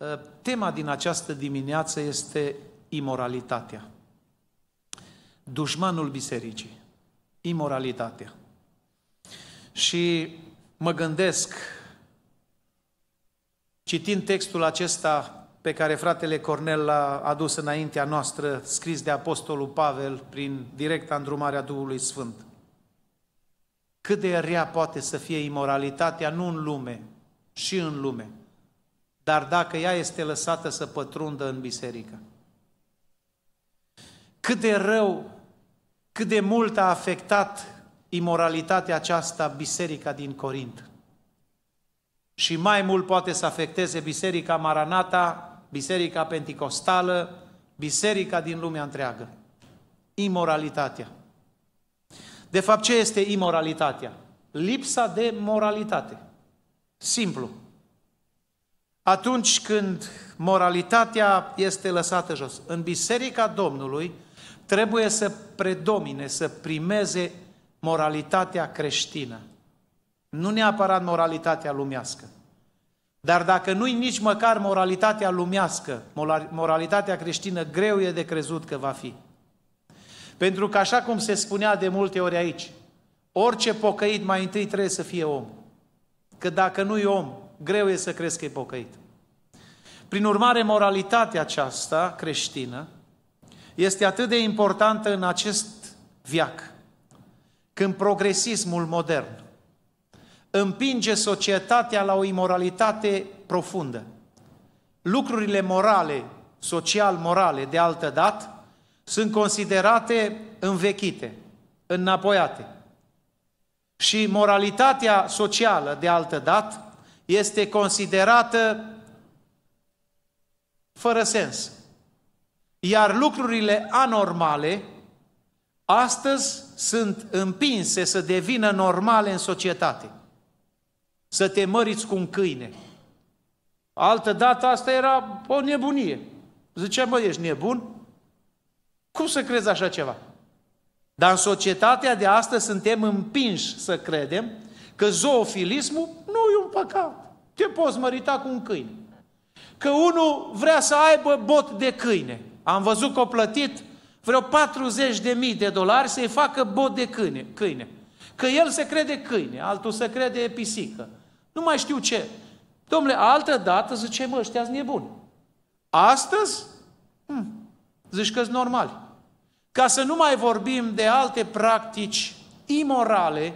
Ă, tema din această dimineață este imoralitatea. Dușmanul bisericii. Imoralitatea. Și mă gândesc, citind textul acesta pe care fratele Cornel l-a adus înaintea noastră, scris de Apostolul Pavel prin directa îndrumarea Duhului Sfânt. Cât de rea poate să fie imoralitatea, nu în lume, și în lume – dar dacă ea este lăsată să pătrundă în biserică. Cât de rău, cât de mult a afectat imoralitatea aceasta biserica din Corint. Și mai mult poate să afecteze biserica Maranata, biserica Pentecostală, biserica din lumea întreagă. Imoralitatea. De fapt, ce este imoralitatea? Lipsa de moralitate. Simplu atunci când moralitatea este lăsată jos. În Biserica Domnului trebuie să predomine, să primeze moralitatea creștină. Nu neapărat moralitatea lumească. Dar dacă nu-i nici măcar moralitatea lumească, moralitatea creștină, greu e de crezut că va fi. Pentru că așa cum se spunea de multe ori aici, orice pocăit mai întâi trebuie să fie om. Că dacă nu-i om, greu e să crezi că e pocăit. Prin urmare, moralitatea aceasta creștină este atât de importantă în acest viac, când progresismul modern împinge societatea la o imoralitate profundă. Lucrurile morale, social-morale, de altă dată, sunt considerate învechite, înapoiate. Și moralitatea socială, de altă dată, este considerată fără sens. Iar lucrurile anormale astăzi sunt împinse să devină normale în societate. Să te măriți cu un câine. Altă dată asta era o nebunie. Zicea, mă, ești nebun? Cum să crezi așa ceva? Dar în societatea de astăzi suntem împinși să credem că zoofilismul nu e un păcat. Te poți mărita cu un câine. Că unul vrea să aibă bot de câine. Am văzut că o plătit vreo 40 de mii de dolari să-i facă bot de câine, câine. Că el se crede câine, altul se crede pisică. Nu mai știu ce. Domnule, altă dată zice, mă, ăștia nebuni. Astăzi? Hmm, zici că normali. Ca să nu mai vorbim de alte practici imorale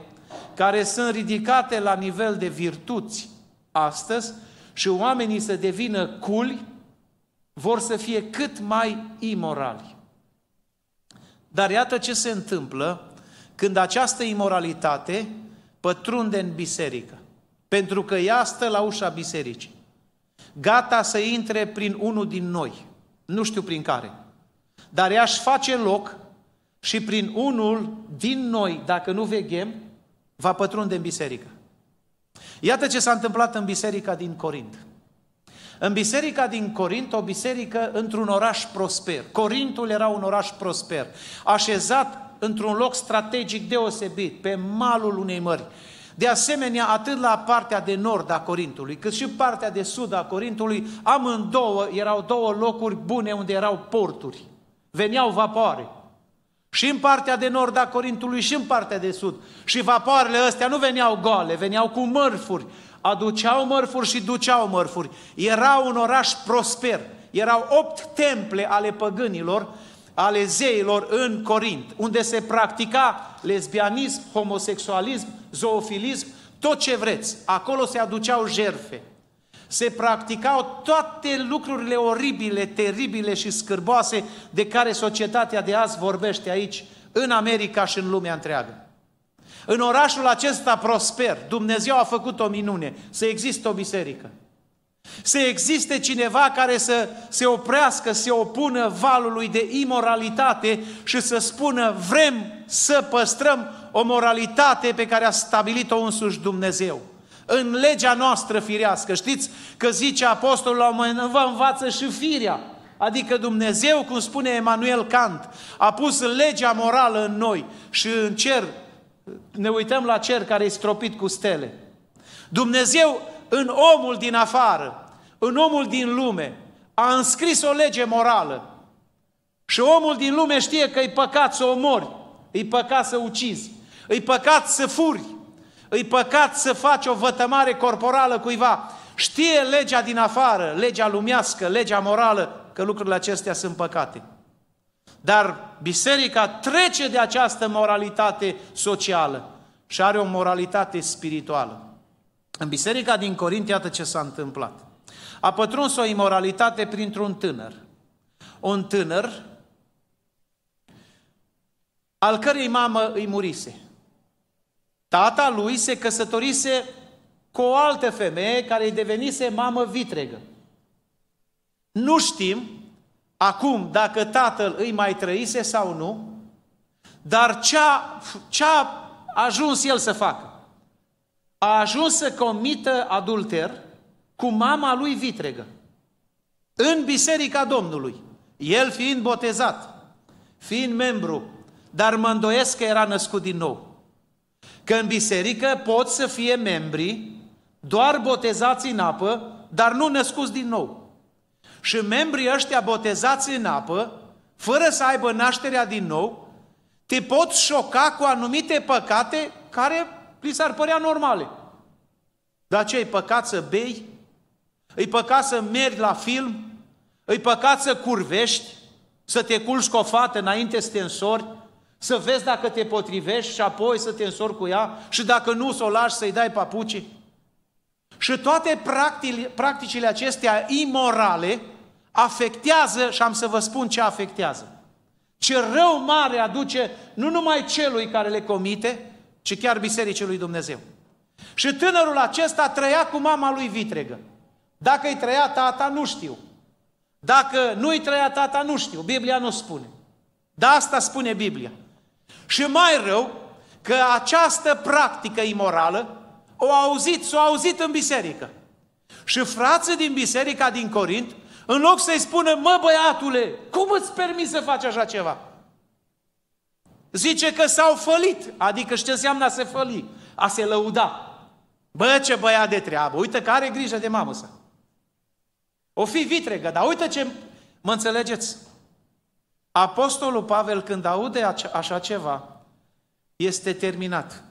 care sunt ridicate la nivel de virtuți astăzi și oamenii să devină culi, vor să fie cât mai imorali. Dar iată ce se întâmplă când această imoralitate pătrunde în biserică. Pentru că ea stă la ușa bisericii. Gata să intre prin unul din noi. Nu știu prin care. Dar ea își face loc și prin unul din noi, dacă nu veghem, va pătrunde în biserică. Iată ce s-a întâmplat în biserica din Corint. În biserica din Corint, o biserică într-un oraș prosper. Corintul era un oraș prosper, așezat într-un loc strategic deosebit, pe malul unei mări. De asemenea, atât la partea de nord a Corintului, cât și partea de sud a Corintului, amândouă erau două locuri bune unde erau porturi. Veneau vapoare. Și în partea de nord a Corintului și în partea de sud. Și vapoarele astea nu veneau goale, veneau cu mărfuri. Aduceau mărfuri și duceau mărfuri. Era un oraș prosper. Erau opt temple ale păgânilor, ale zeilor în Corint, unde se practica lesbianism, homosexualism, zoofilism, tot ce vreți. Acolo se aduceau jerfe se practicau toate lucrurile oribile, teribile și scârboase de care societatea de azi vorbește aici, în America și în lumea întreagă. În orașul acesta prosper, Dumnezeu a făcut o minune, să există o biserică. Să existe cineva care să se oprească, să se opună valului de imoralitate și să spună vrem să păstrăm o moralitate pe care a stabilit-o însuși Dumnezeu în legea noastră firească. Știți că zice apostolul la un moment vă învață și firea. Adică Dumnezeu, cum spune Emanuel Kant, a pus legea morală în noi și în cer, ne uităm la cer care e stropit cu stele. Dumnezeu în omul din afară, în omul din lume, a înscris o lege morală. Și omul din lume știe că e păcat să omori, e păcat să ucizi, e păcat să furi, îi păcat să faci o vătămare corporală cuiva. Știe legea din afară, legea lumească, legea morală, că lucrurile acestea sunt păcate. Dar biserica trece de această moralitate socială și are o moralitate spirituală. În biserica din Corint, iată ce s-a întâmplat. A pătruns o imoralitate printr-un tânăr. Un tânăr al cărei mamă îi murise. Tata lui se căsătorise cu o altă femeie care îi devenise mamă vitregă. Nu știm acum dacă tatăl îi mai trăise sau nu, dar ce a, ce a ajuns el să facă? A ajuns să comită adulter cu mama lui vitregă, în biserica Domnului, el fiind botezat, fiind membru, dar mă îndoiesc că era născut din nou. Că în biserică pot să fie membri doar botezați în apă, dar nu născuți din nou. Și membrii ăștia botezați în apă, fără să aibă nașterea din nou, te pot șoca cu anumite păcate care li s-ar părea normale. Dar ce, e păcat să bei? Îi păcat să mergi la film? Îi păcat să curvești? Să te culci cu o fată înainte să te însori? să vezi dacă te potrivești și apoi să te însori cu ea și dacă nu, să o lași să-i dai papuci. Și toate practicile acestea imorale afectează, și am să vă spun ce afectează, ce rău mare aduce nu numai celui care le comite, ci chiar Bisericii lui Dumnezeu. Și tânărul acesta trăia cu mama lui vitregă. Dacă îi trăia tata, nu știu. Dacă nu îi trăia tata, nu știu. Biblia nu spune. Dar asta spune Biblia. Și mai rău, că această practică imorală o auzit, s-o auzit în biserică. Și frații din biserica din Corint, în loc să-i spună, mă băiatule, cum îți permis să faci așa ceva? Zice că s-au fălit, adică știi ce înseamnă a se făli, a se lăuda. Bă, ce băiat de treabă, uite că are grijă de mamă să. O fi vitregă, dar uite ce, mă înțelegeți, Apostolul Pavel, când aude așa ceva, este terminat.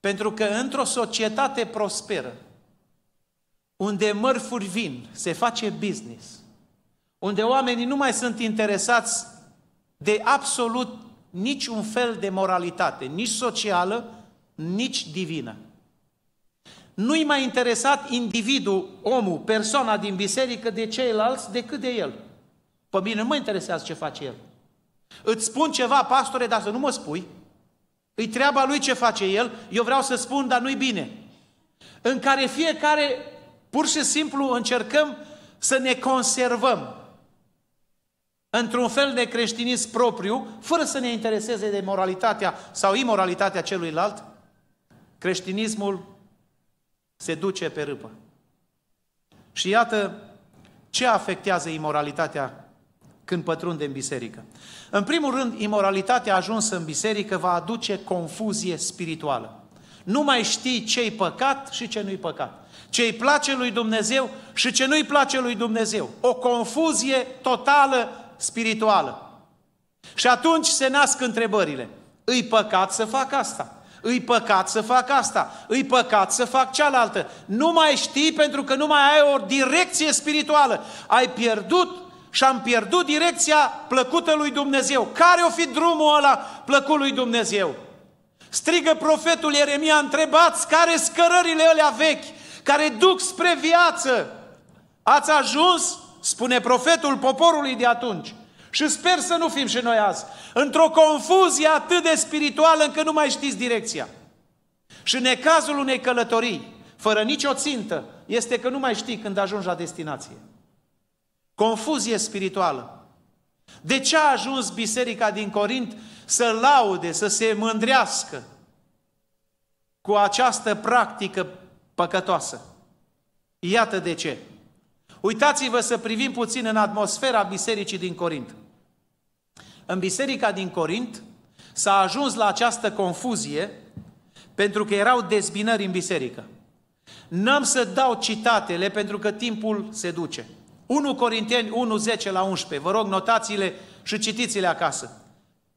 Pentru că într-o societate prosperă, unde mărfuri vin, se face business, unde oamenii nu mai sunt interesați de absolut niciun fel de moralitate, nici socială, nici divină. Nu-i mai interesat individul, omul, persoana din biserică de ceilalți decât de el. Pe mine nu mă interesează ce face el. Îți spun ceva, pastore, dar să nu mă spui. Îi treaba lui ce face el, eu vreau să spun, dar nu-i bine. În care fiecare, pur și simplu, încercăm să ne conservăm într-un fel de creștinism propriu, fără să ne intereseze de moralitatea sau imoralitatea celuilalt, creștinismul se duce pe râpă. Și iată ce afectează imoralitatea când pătrunde în biserică. În primul rând, imoralitatea ajunsă în biserică va aduce confuzie spirituală. Nu mai știi ce-i păcat și ce nu-i păcat. Ce-i place lui Dumnezeu și ce nu-i place lui Dumnezeu. O confuzie totală spirituală. Și atunci se nasc întrebările. Îi păcat să fac asta? Îi păcat să fac asta, îi păcat să fac cealaltă. Nu mai știi pentru că nu mai ai o direcție spirituală. Ai pierdut și am pierdut direcția plăcută lui Dumnezeu. Care o fi drumul ăla plăcut lui Dumnezeu? Strigă profetul Ieremia, întrebați care scărările alea vechi, care duc spre viață. Ați ajuns, spune profetul poporului de atunci, și sper să nu fim și noi azi, într-o confuzie atât de spirituală încât nu mai știți direcția. Și necazul unei călătorii, fără nicio țintă, este că nu mai știi când ajungi la destinație. Confuzie spirituală. De ce a ajuns biserica din Corint să laude, să se mândrească cu această practică păcătoasă? Iată de ce. Uitați-vă să privim puțin în atmosfera bisericii din Corint. În biserica din Corint s-a ajuns la această confuzie pentru că erau dezbinări în biserică. N-am să dau citatele pentru că timpul se duce. 1 Corinteni 1, 10 la 11. Vă rog, notațiile și citiți-le acasă.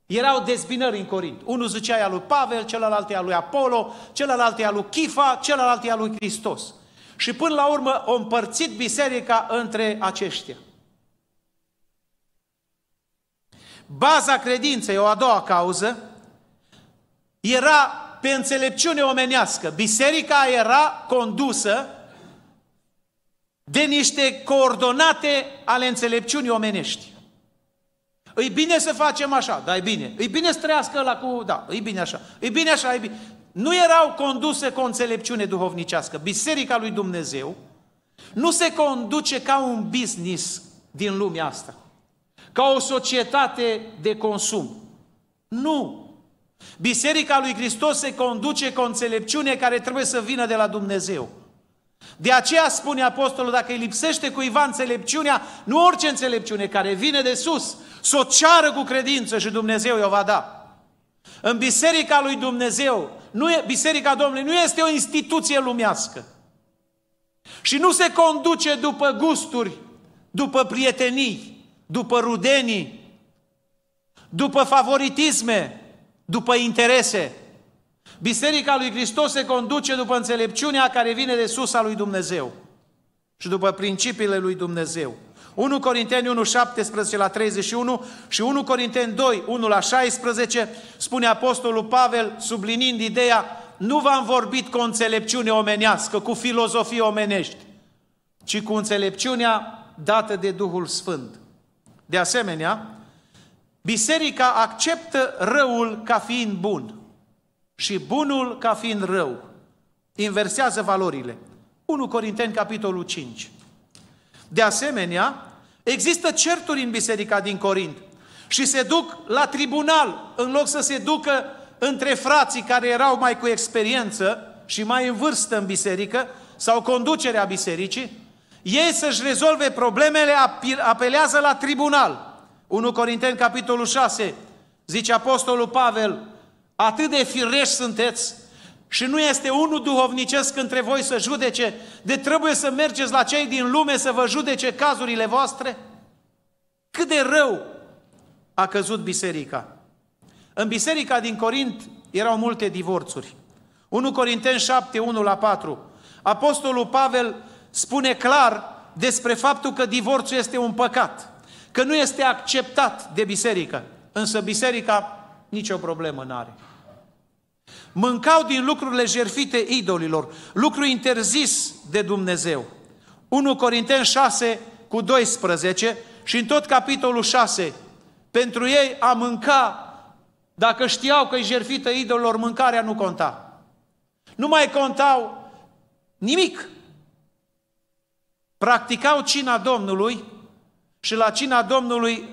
Erau dezbinări în Corint. Unul zicea ea lui Pavel, celălalt ea lui Apollo, celălalt ea lui Chifa, celălalt ea lui Hristos. Și până la urmă o împărțit biserica între aceștia. Baza credinței, o a doua cauză, era pe înțelepciune omenească. Biserica era condusă de niște coordonate ale înțelepciunii omenești. Îi bine să facem așa, da, e bine. Îi bine să trăiască la cu, da, e bine așa. E bine așa, e bine. Nu erau conduse cu o înțelepciune duhovnicească. Biserica lui Dumnezeu nu se conduce ca un business din lumea asta, ca o societate de consum. Nu! Biserica lui Hristos se conduce cu o înțelepciune care trebuie să vină de la Dumnezeu. De aceea spune apostolul, dacă îi lipsește cuiva înțelepciunea, nu orice înțelepciune care vine de sus, să o ceară cu credință și Dumnezeu i-o va da. În biserica lui Dumnezeu, nu e, biserica Domnului nu este o instituție lumească. Și nu se conduce după gusturi, după prietenii, după rudenii, după favoritisme, după interese. Biserica lui Hristos se conduce după înțelepciunea care vine de sus a lui Dumnezeu și după principiile lui Dumnezeu. 1 Corinteni 1, 17 la 31 și 1 Corinteni 2, 1 la 16, spune Apostolul Pavel, sublinind ideea, nu v-am vorbit cu înțelepciune omenească, cu filozofie omenești, ci cu înțelepciunea dată de Duhul Sfânt. De asemenea, biserica acceptă răul ca fiind bun și bunul ca fiind rău. Inversează valorile. 1 Corinteni, capitolul 5. De asemenea, există certuri în biserica din Corint și se duc la tribunal în loc să se ducă între frații care erau mai cu experiență și mai în vârstă în biserică sau conducerea bisericii, ei să-și rezolve problemele apelează la tribunal. 1 Corinteni, capitolul 6, zice Apostolul Pavel, Atât de firești sunteți și nu este unul duhovnicesc între voi să judece, de trebuie să mergeți la cei din lume să vă judece cazurile voastre? Cât de rău a căzut biserica. În biserica din Corint erau multe divorțuri. 1 Corinteni 7, 1 la 4. Apostolul Pavel spune clar despre faptul că divorțul este un păcat, că nu este acceptat de biserică. Însă biserica nicio problemă n-are. Mâncau din lucrurile jerfite idolilor, lucru interzis de Dumnezeu. 1 Corinteni 6 cu 12 și în tot capitolul 6, pentru ei a mânca, dacă știau că e jerfită idolilor, mâncarea nu conta. Nu mai contau nimic. Practicau cina Domnului și la cina Domnului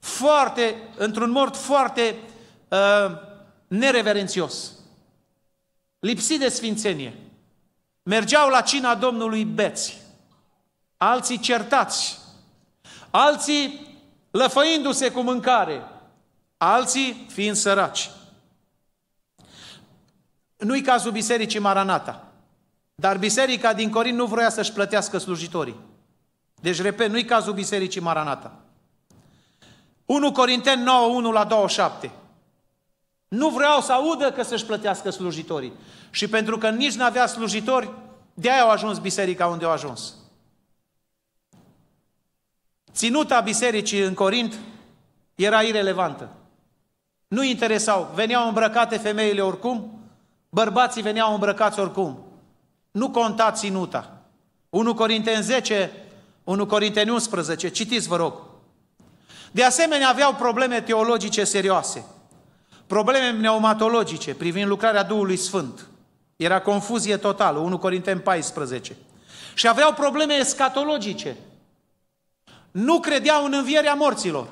foarte, într-un mod foarte Ehm, nereverențios, lipsit de sfințenie. Mergeau la cina Domnului beți, alții certați, alții lăfăindu-se cu mâncare, alții fiind săraci. Nu-i cazul bisericii Maranata. Dar biserica din Corin nu vroia să-și plătească slujitorii. Deci, repet, nu-i cazul bisericii Maranata. 1 Corinteni 9, 1 la 27. Nu vreau să audă că să-și plătească slujitorii. Și pentru că nici n-avea slujitori, de-aia au ajuns biserica unde au ajuns. Ținuta bisericii în Corint era irelevantă. Nu interesau. Veneau îmbrăcate femeile oricum, bărbații veneau îmbrăcați oricum. Nu conta ținuta. 1 Corinteni 10, 1 Corinteni 11, citiți vă rog. De asemenea aveau probleme teologice serioase. Probleme pneumatologice privind lucrarea Duhului Sfânt. Era confuzie totală, 1 Corinteni 14. Și aveau probleme escatologice. Nu credeau în învierea morților.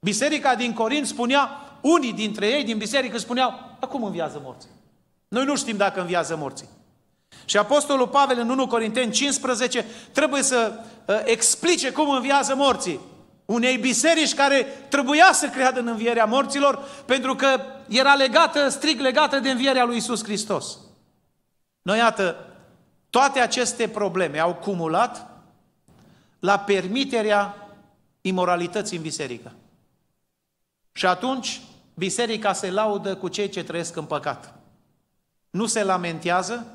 Biserica din Corint spunea, unii dintre ei din biserică spuneau, acum înviază morții. Noi nu știm dacă înviază morții. Și Apostolul Pavel în 1 Corinteni 15 trebuie să uh, explice cum înviază morții unei biserici care trebuia să creadă în învierea morților, pentru că era legată, strict legată de învierea lui Isus Hristos. Noi, iată, toate aceste probleme au cumulat la permiterea imoralității în biserică. Și atunci, biserica se laudă cu cei ce trăiesc în păcat. Nu se lamentează,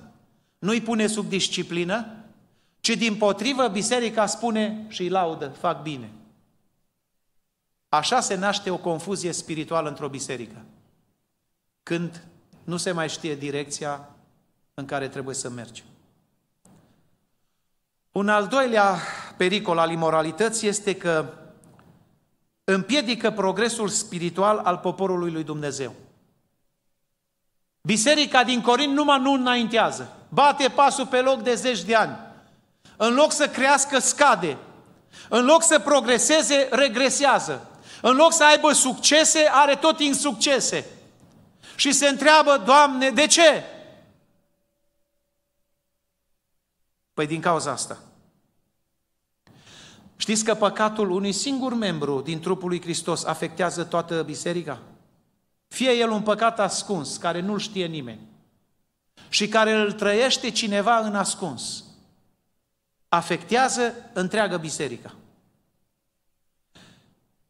nu îi pune sub disciplină, ci din potrivă biserica spune și îi laudă, fac bine. Așa se naște o confuzie spirituală într-o biserică. Când nu se mai știe direcția în care trebuie să mergi. Un al doilea pericol al imoralității este că împiedică progresul spiritual al poporului lui Dumnezeu. Biserica din Corint numai nu înaintează. Bate pasul pe loc de zeci de ani. În loc să crească, scade. În loc să progreseze, regresează. În loc să aibă succese, are tot insuccese. Și se întreabă, Doamne, de ce? Păi din cauza asta. Știți că păcatul unui singur membru din trupul lui Hristos afectează toată biserica? Fie el un păcat ascuns, care nu-l știe nimeni, și care îl trăiește cineva în ascuns, afectează întreaga biserică.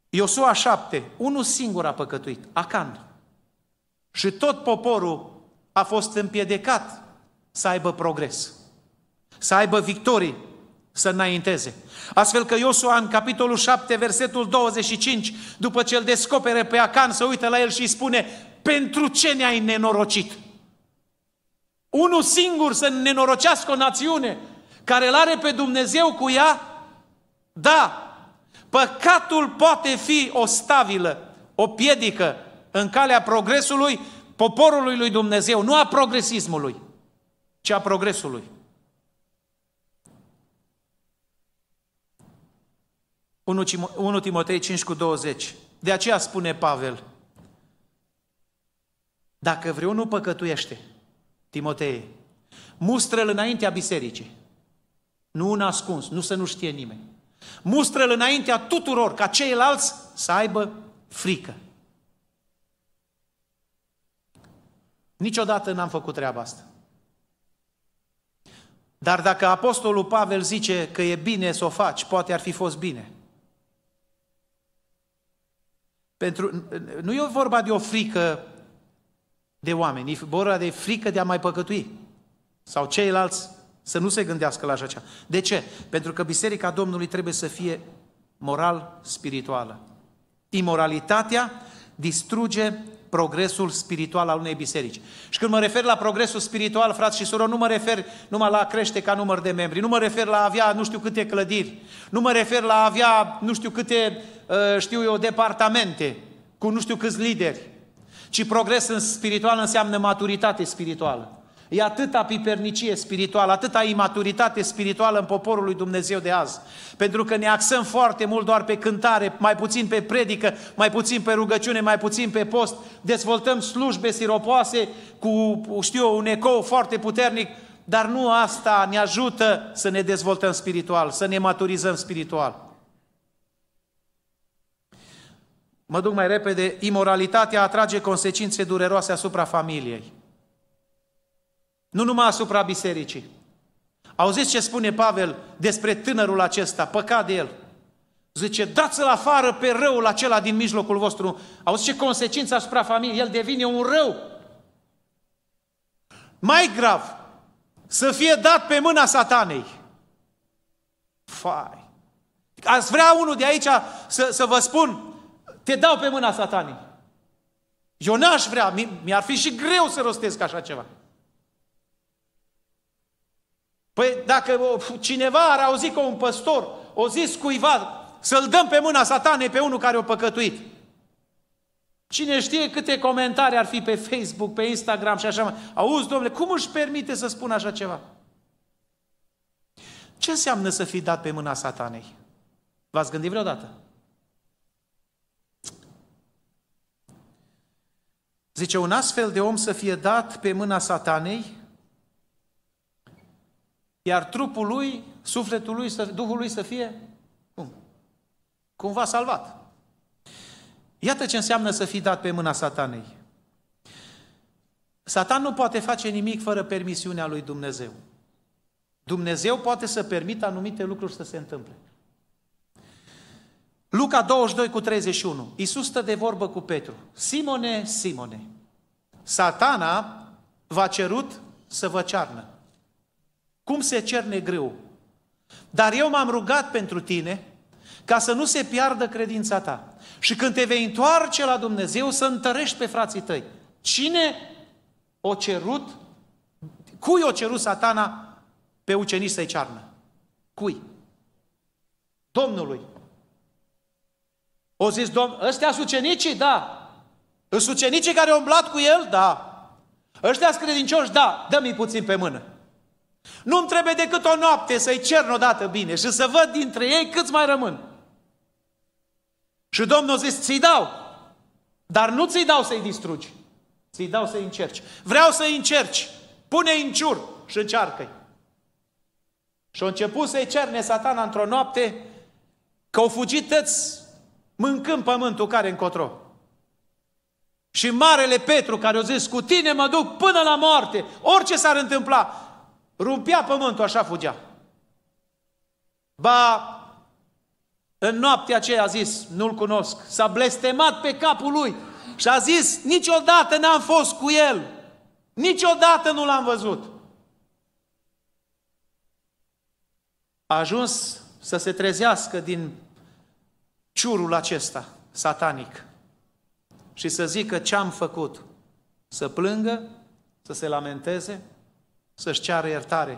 Iosua 7, unul singur a păcătuit, Acan. Și tot poporul a fost împiedicat să aibă progres, să aibă victorii, să înainteze. Astfel că Iosua în capitolul 7, versetul 25, după ce îl descopere pe Acan, se uită la el și îi spune, pentru ce ne-ai nenorocit? Unul singur să nenorocească o națiune care îl are pe Dumnezeu cu ea? Da, Păcatul poate fi o stavilă, o piedică în calea progresului poporului lui Dumnezeu, nu a progresismului, ci a progresului. În 1 Timotei 5 cu 20. De aceea spune Pavel, dacă vreunul păcătuiește, Timotei, mustră-l înaintea bisericii. Nu un ascuns, nu să nu știe nimeni. Mustră-l înaintea tuturor, ca ceilalți să aibă frică. Niciodată n-am făcut treaba asta. Dar dacă Apostolul Pavel zice că e bine să o faci, poate ar fi fost bine. Pentru, nu e vorba de o frică de oameni, e vorba de frică de a mai păcătui. Sau ceilalți să nu se gândească la așa ceva. De ce? Pentru că Biserica Domnului trebuie să fie moral-spirituală. Imoralitatea distruge progresul spiritual al unei biserici. Și când mă refer la progresul spiritual, frați și surori, nu mă refer numai la crește ca număr de membri, nu mă refer la avea nu știu câte clădiri, nu mă refer la avea nu știu câte, ă, știu eu, departamente cu nu știu câți lideri, ci progres spiritual înseamnă maturitate spirituală. E atâta pipernicie spirituală, atâta imaturitate spirituală în poporul lui Dumnezeu de azi. Pentru că ne axăm foarte mult doar pe cântare, mai puțin pe predică, mai puțin pe rugăciune, mai puțin pe post. Dezvoltăm slujbe siropoase cu, știu eu, un ecou foarte puternic, dar nu asta ne ajută să ne dezvoltăm spiritual, să ne maturizăm spiritual. Mă duc mai repede, imoralitatea atrage consecințe dureroase asupra familiei. Nu numai asupra bisericii. Auziți ce spune Pavel despre tânărul acesta, păcat de el. Zice, dați-l afară pe răul acela din mijlocul vostru. Auzi ce consecință asupra familiei, el devine un rău. Mai grav, să fie dat pe mâna satanei. Fai. Aș vrea unul de aici să, să vă spun, te dau pe mâna satanei. Eu n-aș vrea, mi-ar fi și greu să rostesc așa ceva. Păi dacă cineva ar auzi că un păstor o zis cuiva să-l dăm pe mâna satanei pe unul care o păcătuit. Cine știe câte comentarii ar fi pe Facebook, pe Instagram și așa mai. Auzi, domnule, cum își permite să spună așa ceva? Ce înseamnă să fii dat pe mâna satanei? V-ați gândit vreodată? Zice, un astfel de om să fie dat pe mâna satanei iar trupul lui, sufletul lui, Duhul lui să fie cum? Cumva salvat. Iată ce înseamnă să fii dat pe mâna satanei. Satan nu poate face nimic fără permisiunea lui Dumnezeu. Dumnezeu poate să permită anumite lucruri să se întâmple. Luca 22 cu 31. Iisus stă de vorbă cu Petru. Simone, Simone, satana v-a cerut să vă cearnă. Cum se cerne greu? Dar eu m-am rugat pentru tine ca să nu se piardă credința ta. Și când te vei întoarce la Dumnezeu, să întărești pe frații tăi. Cine o cerut, cui o cerut satana pe ucenici să-i cearnă? Cui? Domnului. O zis, domn, ăstea sunt ucenicii? Da. Sunt ucenicii care au umblat cu el? Da. Ăștia sunt credincioși? Da. Dă-mi puțin pe mână. Nu-mi trebuie decât o noapte să-i o dată bine și să văd dintre ei câți mai rămân. Și Domnul zis, ți-i dau, dar nu ți-i dau să-i distrugi, ți-i dau să-i încerci. Vreau să-i încerci, pune-i în ciur și încearcă-i. Și a început să-i cerne satana într-o noapte că au fugit tăți mâncând pământul care încotro. Și Marele Petru care a zis, cu tine mă duc până la moarte, orice s-ar întâmpla, Rupea pământul, așa fugea. Ba, în noaptea aceea a zis, nu-l cunosc. S-a blestemat pe capul lui și a zis, niciodată n-am fost cu el. Niciodată nu l-am văzut. A ajuns să se trezească din ciurul acesta satanic și să zică ce am făcut. Să plângă, să se lamenteze, să-și ceară iertare,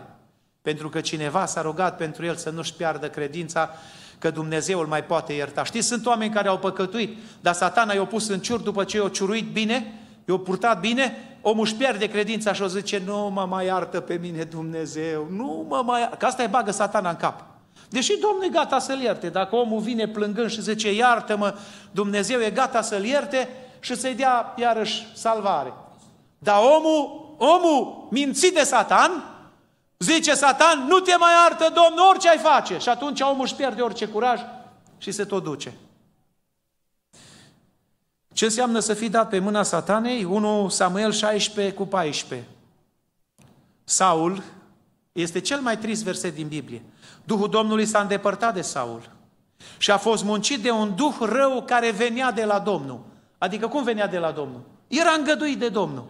pentru că cineva s-a rugat pentru el să nu-și piardă credința că Dumnezeu îl mai poate ierta. Știți, sunt oameni care au păcătuit, dar satana i-a pus în ciur după ce i-a ciuruit bine, i-a purtat bine, omul își pierde credința și o zice, nu mă mai iartă pe mine Dumnezeu, nu mă mai iartă. Că asta e bagă satana în cap. Deși Domnul e gata să-l ierte, dacă omul vine plângând și zice, iartă-mă, Dumnezeu e gata să-l ierte și să-i dea iarăși salvare. Dar omul omul mințit de satan, zice satan, nu te mai artă Domnul orice ai face. Și atunci omul își pierde orice curaj și se tot duce. Ce înseamnă să fii dat pe mâna satanei? 1 Samuel 16 cu 14. Saul este cel mai trist verset din Biblie. Duhul Domnului s-a îndepărtat de Saul și a fost muncit de un duh rău care venea de la Domnul. Adică cum venea de la Domnul? Era îngăduit de Domnul.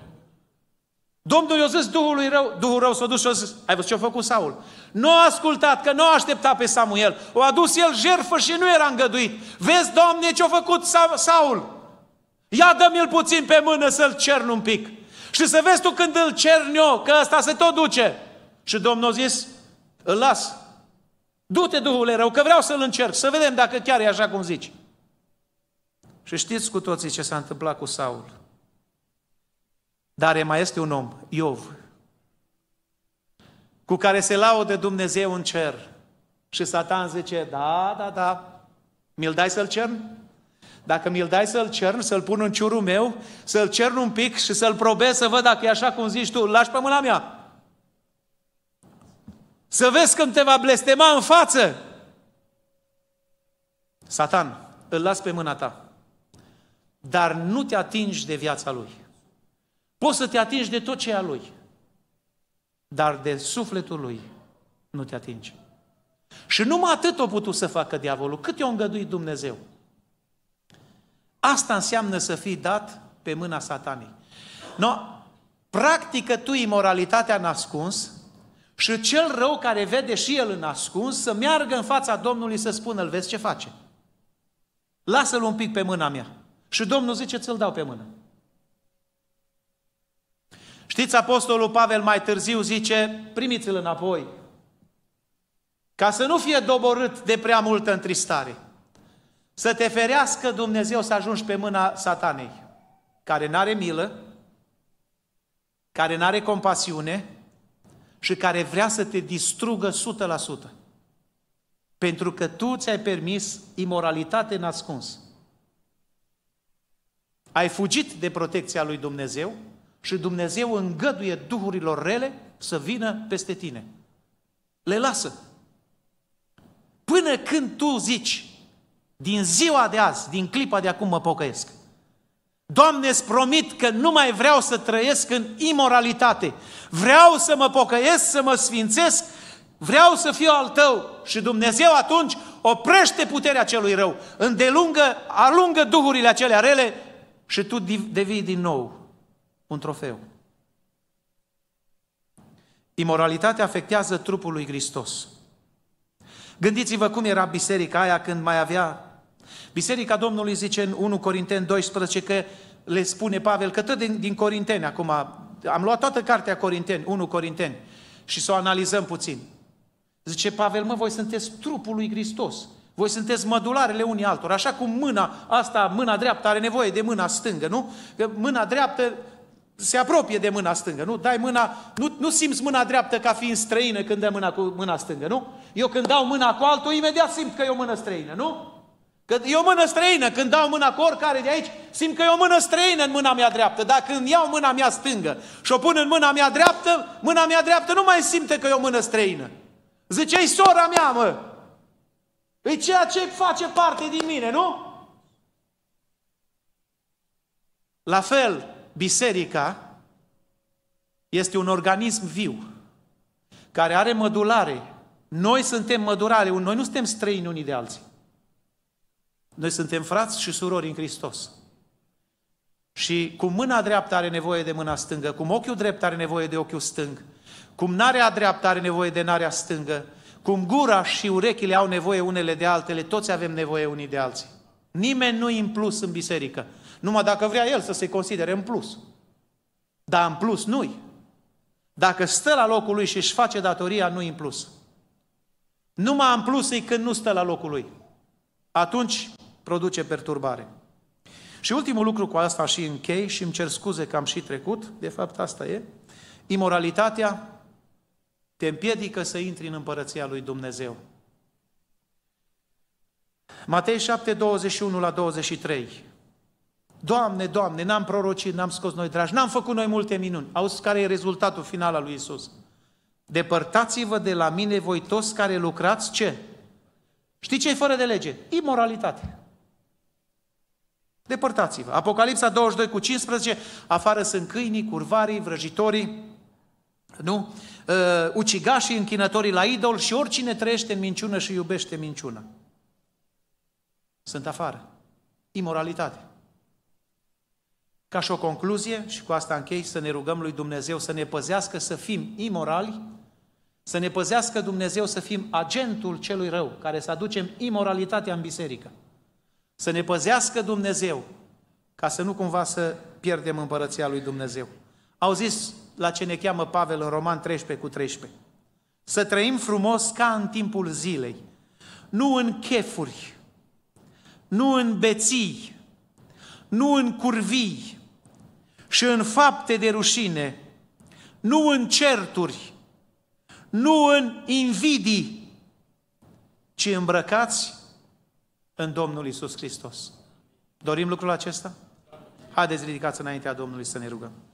Domnul i-a zis Duhului rău, Duhul rău s-a dus și a zis, ai văzut ce a făcut Saul? Nu a ascultat, că nu a așteptat pe Samuel. O adus el jerfă și nu era îngăduit. Vezi, Doamne, ce a făcut Saul? Ia dă-mi-l puțin pe mână să-l cern un pic. Și să vezi tu când îl cern eu, că asta se tot duce. Și Domnul a zis, îl las. Du-te, Duhul rău, că vreau să-l încerc, să vedem dacă chiar e așa cum zici. Și știți cu toții ce s-a întâmplat cu Saul. Dar mai este un om, Iov, cu care se laudă Dumnezeu în cer. Și Satan zice, da, da, da, mi-l dai să-l cern? Dacă mi-l dai să-l cern, să-l pun în ciurul meu, să-l cern un pic și să-l probez să văd dacă e așa cum zici tu, lași pe mâna mea. Să vezi când te va blestema în față. Satan, îl las pe mâna ta, dar nu te atingi de viața lui. Poți să te atingi de tot ce e a Lui, dar de sufletul Lui nu te atingi. Și numai atât o putut să facă diavolul, cât i-a îngăduit Dumnezeu. Asta înseamnă să fii dat pe mâna satanii. No, practică tu imoralitatea în ascuns și cel rău care vede și el în ascuns să meargă în fața Domnului să spună, îl vezi ce face. Lasă-l un pic pe mâna mea. Și Domnul zice, ți-l dau pe mână. Știți, Apostolul Pavel mai târziu zice, primiți-l înapoi, ca să nu fie doborât de prea multă întristare. Să te ferească Dumnezeu să ajungi pe mâna satanei, care n-are milă, care n-are compasiune și care vrea să te distrugă 100%. Pentru că tu ți-ai permis imoralitate în ascuns. Ai fugit de protecția lui Dumnezeu, și Dumnezeu îngăduie duhurilor rele să vină peste tine. Le lasă. Până când tu zici, din ziua de azi, din clipa de acum mă pocăiesc. Doamne, îți promit că nu mai vreau să trăiesc în imoralitate. Vreau să mă pocăiesc, să mă sfințesc, vreau să fiu al tău. Și Dumnezeu atunci oprește puterea celui rău, îndelungă, alungă duhurile acelea rele și tu devii din nou un trofeu. Imoralitatea afectează trupul lui Hristos. Gândiți-vă cum era biserica aia când mai avea... Biserica Domnului zice în 1 Corinteni 12 că le spune Pavel, că tot din, din Corinteni acum, am luat toată cartea Corinteni, 1 Corinteni, și să o analizăm puțin. Zice Pavel, mă, voi sunteți trupul lui Hristos. Voi sunteți mădularele unii altora, așa cum mâna asta, mâna dreaptă are nevoie de mâna stângă, nu? Că mâna dreaptă se apropie de mâna stângă, nu? Dai mâna, nu, nu simți mâna dreaptă ca fiind străină când dai mâna cu mâna stângă, nu? Eu când dau mâna cu altul, imediat simt că e o mână străină, nu? Că e o mână străină, când dau mâna cu oricare de aici, simt că e o mână străină în mâna mea dreaptă. Dar când iau mâna mea stângă și o pun în mâna mea dreaptă, mâna mea dreaptă nu mai simte că e o mână străină. Zice, ei sora mea, mă! E ceea ce face parte din mine, nu? La fel, biserica este un organism viu, care are mădulare. Noi suntem mădulare, noi nu suntem străini unii de alții. Noi suntem frați și surori în Hristos. Și cum mâna dreaptă are nevoie de mâna stângă, cum ochiul drept are nevoie de ochiul stâng, cum narea dreaptă are nevoie de narea stângă, cum gura și urechile au nevoie unele de altele, toți avem nevoie unii de alții. Nimeni nu e în plus în biserică. Numai dacă vrea el să se considere în plus. Dar în plus nu-i. Dacă stă la locul lui și își face datoria, nu-i în plus. Numai în plus e când nu stă la locul lui. Atunci produce perturbare. Și ultimul lucru cu asta și închei și îmi cer scuze că am și trecut, de fapt asta e, imoralitatea te împiedică să intri în împărăția lui Dumnezeu. Matei 7, 21 la 23. Doamne, Doamne, n-am prorocit, n-am scos noi dragi, n-am făcut noi multe minuni. Auzi care e rezultatul final al lui Isus? Depărtați-vă de la mine voi toți care lucrați ce? Știi ce e fără de lege? Imoralitate. Depărtați-vă. Apocalipsa 22 cu 15, afară sunt câinii, curvarii, vrăjitorii, nu? Ă, ucigașii, închinătorii la idol și oricine trăiește în minciună și iubește minciuna. Sunt afară. Imoralitate. Ca și o concluzie, și cu asta închei, să ne rugăm lui Dumnezeu să ne păzească să fim imorali, să ne păzească Dumnezeu să fim agentul celui rău, care să aducem imoralitatea în biserică. Să ne păzească Dumnezeu, ca să nu cumva să pierdem împărăția lui Dumnezeu. Au zis la ce ne cheamă Pavel în Roman 13 cu 13. Să trăim frumos ca în timpul zilei, nu în chefuri, nu în beții, nu în curvii, și în fapte de rușine, nu în certuri, nu în invidii, ci îmbrăcați în Domnul Isus Hristos. Dorim lucrul acesta? Haideți ridicați înaintea Domnului să ne rugăm.